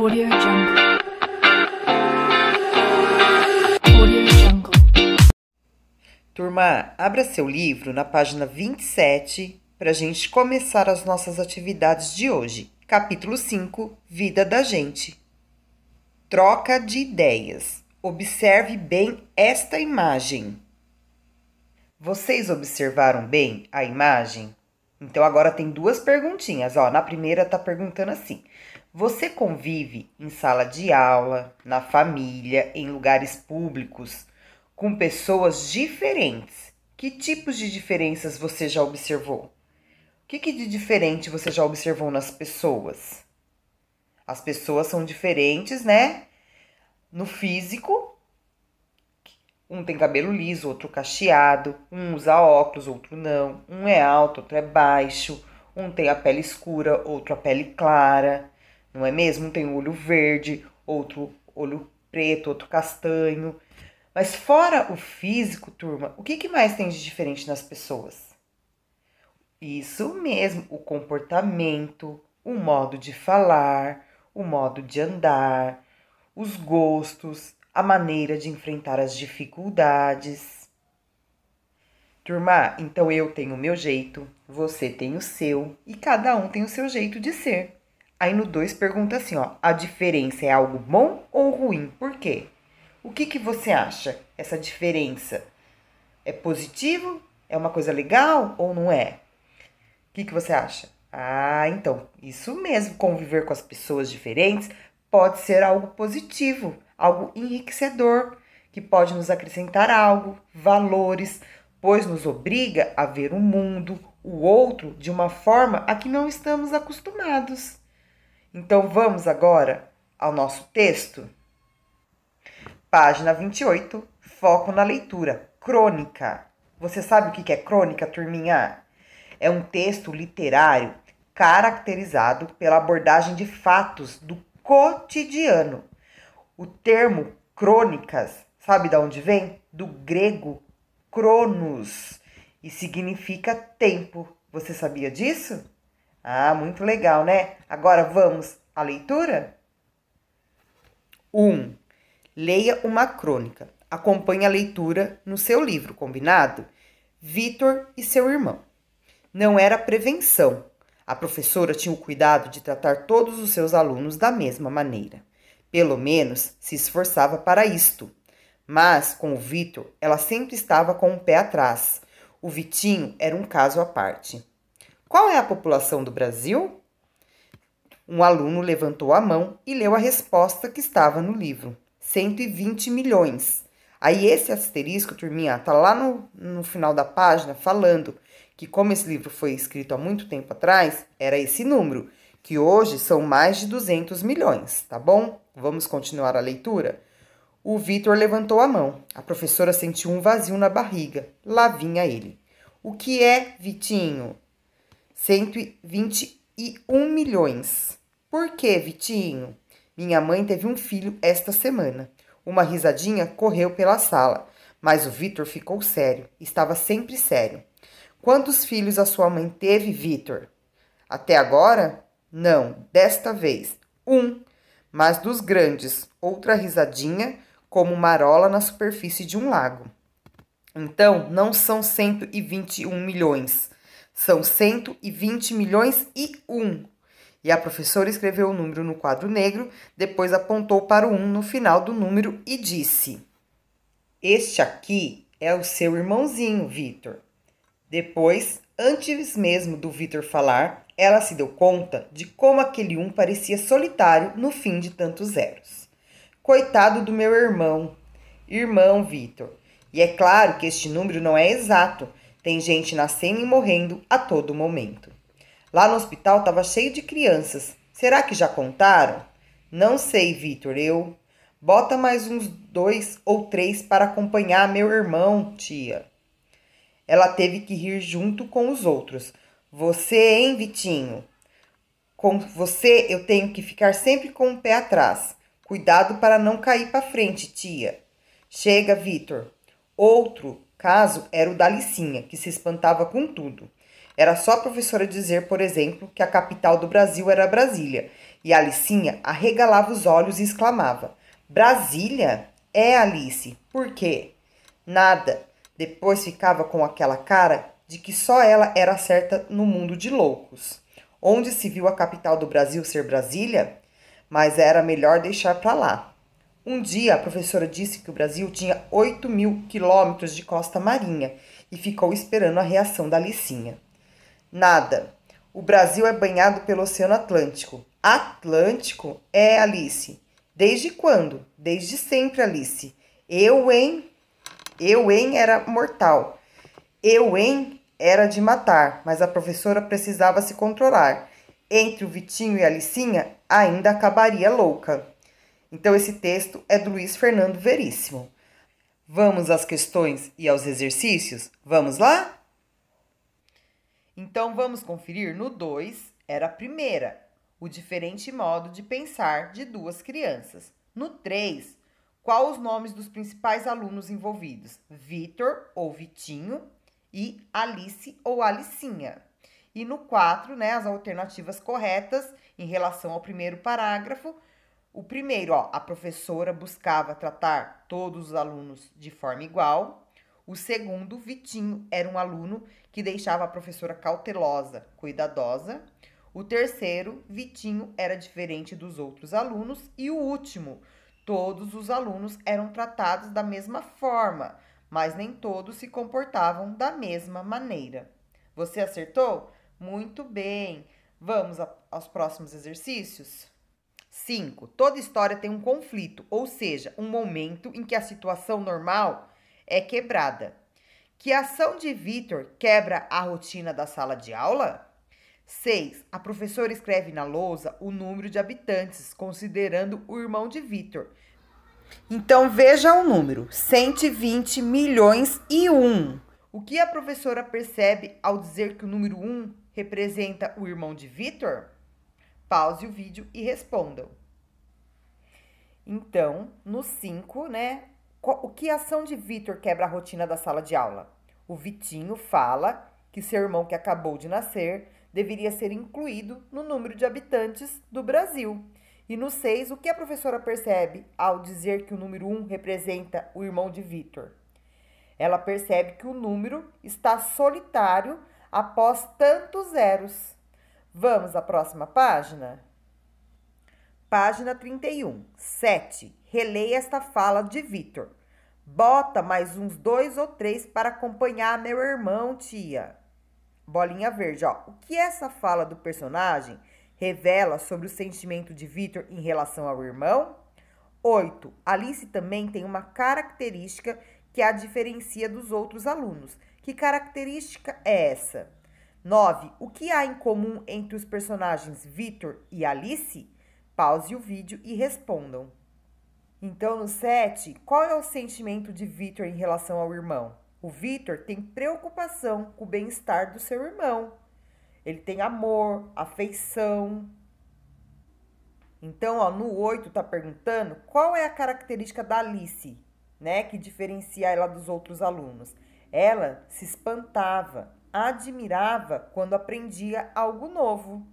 Audio Jungle. Jungle. Turma, abra seu livro na página 27 para a gente começar as nossas atividades de hoje. Capítulo 5 Vida da Gente. Troca de ideias. Observe bem esta imagem. Vocês observaram bem a imagem? Então agora tem duas perguntinhas, ó. Na primeira tá perguntando assim: você convive em sala de aula, na família, em lugares públicos, com pessoas diferentes. Que tipos de diferenças você já observou? O que, que de diferente você já observou nas pessoas? As pessoas são diferentes, né? No físico, um tem cabelo liso, outro cacheado, um usa óculos, outro não, um é alto, outro é baixo, um tem a pele escura, outro a pele clara não é mesmo? Tem o olho verde, outro olho preto, outro castanho. Mas fora o físico, turma, o que, que mais tem de diferente nas pessoas? Isso mesmo, o comportamento, o modo de falar, o modo de andar, os gostos, a maneira de enfrentar as dificuldades. Turma, então eu tenho o meu jeito, você tem o seu e cada um tem o seu jeito de ser. Aí no 2 pergunta assim, ó, a diferença é algo bom ou ruim? Por quê? O que, que você acha? Essa diferença é positivo? É uma coisa legal ou não é? O que, que você acha? Ah, então, isso mesmo, conviver com as pessoas diferentes pode ser algo positivo, algo enriquecedor, que pode nos acrescentar algo, valores, pois nos obriga a ver o mundo, o outro, de uma forma a que não estamos acostumados. Então vamos agora ao nosso texto. Página 28, foco na leitura. Crônica. Você sabe o que é crônica, turminha? É um texto literário caracterizado pela abordagem de fatos do cotidiano. O termo crônicas, sabe de onde vem? Do grego cronos e significa tempo. Você sabia disso? Ah, muito legal, né? Agora vamos à leitura? 1. Um, leia uma crônica. Acompanhe a leitura no seu livro, combinado? Vitor e seu irmão. Não era prevenção. A professora tinha o cuidado de tratar todos os seus alunos da mesma maneira. Pelo menos se esforçava para isto. Mas com o Vitor, ela sempre estava com o pé atrás. O Vitinho era um caso à parte. Qual é a população do Brasil? Um aluno levantou a mão e leu a resposta que estava no livro: 120 milhões. Aí esse asterisco, turminha, tá lá no, no final da página falando que, como esse livro foi escrito há muito tempo atrás, era esse número, que hoje são mais de 200 milhões, tá bom? Vamos continuar a leitura? O Vitor levantou a mão. A professora sentiu um vazio na barriga. Lá vinha ele. O que é, Vitinho? 121 milhões. Por que, Vitinho? Minha mãe teve um filho esta semana. Uma risadinha correu pela sala, mas o Vitor ficou sério, estava sempre sério. Quantos filhos a sua mãe teve, Vitor? Até agora? Não, desta vez. Um, mas dos grandes. Outra risadinha, como marola na superfície de um lago. Então, não são 121 milhões, são 120 milhões e um. E a professora escreveu o número no quadro negro, depois apontou para o um no final do número e disse: Este aqui é o seu irmãozinho, Vitor. Depois, antes mesmo do Vitor falar, ela se deu conta de como aquele um parecia solitário no fim de tantos zeros. Coitado do meu irmão. Irmão, Vitor. E é claro que este número não é exato, tem gente nascendo e morrendo a todo momento. Lá no hospital estava cheio de crianças. Será que já contaram? Não sei, Vitor, eu. Bota mais uns dois ou três para acompanhar meu irmão, tia. Ela teve que rir junto com os outros. Você, hein, Vitinho? Com você eu tenho que ficar sempre com o pé atrás. Cuidado para não cair para frente, tia. Chega, Vitor. Outro caso era o da Licinha, que se espantava com tudo. Era só a professora dizer, por exemplo, que a capital do Brasil era Brasília, e a Licinha arregalava os olhos e exclamava: Brasília? É, Alice, por quê? Nada. Depois ficava com aquela cara de que só ela era certa no mundo de loucos. Onde se viu a capital do Brasil ser Brasília? Mas era melhor deixar para lá. Um dia, a professora disse que o Brasil tinha 8 mil quilômetros de costa marinha e ficou esperando a reação da Licinha. Nada. O Brasil é banhado pelo Oceano Atlântico. Atlântico? É, Alice. Desde quando? Desde sempre, Alice. Eu, hein? Eu, hein, era mortal. Eu, hein, era de matar, mas a professora precisava se controlar. Entre o Vitinho e a Alicinha, ainda acabaria louca. Então, esse texto é do Luiz Fernando Veríssimo. Vamos às questões e aos exercícios? Vamos lá? Então, vamos conferir no 2, era a primeira, o diferente modo de pensar de duas crianças. No 3, qual os nomes dos principais alunos envolvidos? Vitor ou Vitinho e Alice ou Alicinha. E no 4, né, as alternativas corretas em relação ao primeiro parágrafo o primeiro, ó, a professora buscava tratar todos os alunos de forma igual. O segundo, Vitinho, era um aluno que deixava a professora cautelosa, cuidadosa. O terceiro, Vitinho, era diferente dos outros alunos. E o último, todos os alunos eram tratados da mesma forma, mas nem todos se comportavam da mesma maneira. Você acertou? Muito bem! Vamos aos próximos exercícios? 5. Toda história tem um conflito, ou seja, um momento em que a situação normal é quebrada. Que ação de Vitor quebra a rotina da sala de aula? 6. A professora escreve na lousa o número de habitantes, considerando o irmão de Vitor. Então veja o número: 120 milhões e 1. O que a professora percebe ao dizer que o número 1 representa o irmão de Vitor? Pause o vídeo e respondam. Então, no 5, né? O que a ação de Vitor quebra a rotina da sala de aula? O Vitinho fala que seu irmão que acabou de nascer deveria ser incluído no número de habitantes do Brasil. E no 6, o que a professora percebe ao dizer que o número 1 um representa o irmão de Vitor? Ela percebe que o número está solitário após tantos zeros. Vamos à próxima página? Página 31, 7. Releia esta fala de Vitor. Bota mais uns dois ou três para acompanhar meu irmão, tia. Bolinha verde, ó. O que essa fala do personagem revela sobre o sentimento de Vitor em relação ao irmão? 8. Alice também tem uma característica que a diferencia dos outros alunos. Que característica é essa? 9. O que há em comum entre os personagens vitor e Alice? Pause o vídeo e respondam. Então, no 7, qual é o sentimento de vitor em relação ao irmão? O vitor tem preocupação com o bem-estar do seu irmão. Ele tem amor, afeição. Então, ó, no 8 tá perguntando qual é a característica da Alice, né, que diferencia ela dos outros alunos. Ela se espantava, admirava quando aprendia algo novo.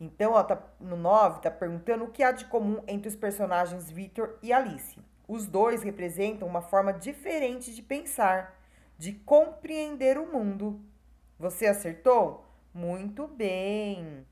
Então, ó, tá, no 9, tá perguntando o que há de comum entre os personagens Victor e Alice. Os dois representam uma forma diferente de pensar, de compreender o mundo. Você acertou? Muito bem.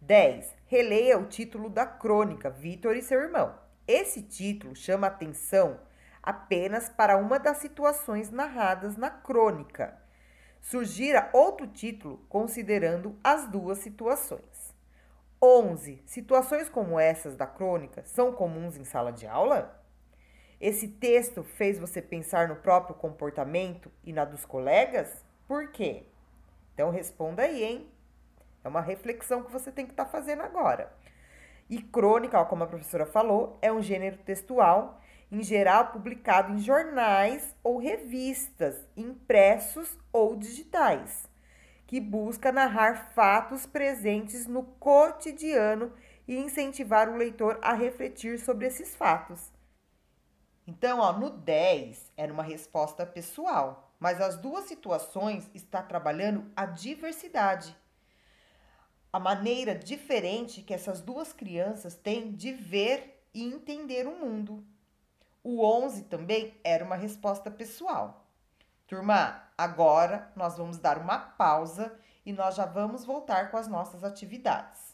10. Releia o título da crônica Victor e seu irmão. Esse título chama atenção apenas para uma das situações narradas na crônica surgira outro título considerando as duas situações. 11. Situações como essas da crônica são comuns em sala de aula? Esse texto fez você pensar no próprio comportamento e na dos colegas? Por quê? Então responda aí, hein? É uma reflexão que você tem que estar tá fazendo agora. E crônica, como a professora falou, é um gênero textual em geral publicado em jornais ou revistas, impressos ou digitais, que busca narrar fatos presentes no cotidiano e incentivar o leitor a refletir sobre esses fatos. Então, ó, no 10 era uma resposta pessoal, mas as duas situações está trabalhando a diversidade. A maneira diferente que essas duas crianças têm de ver e entender o mundo. O 11 também era uma resposta pessoal. Turma, agora nós vamos dar uma pausa e nós já vamos voltar com as nossas atividades.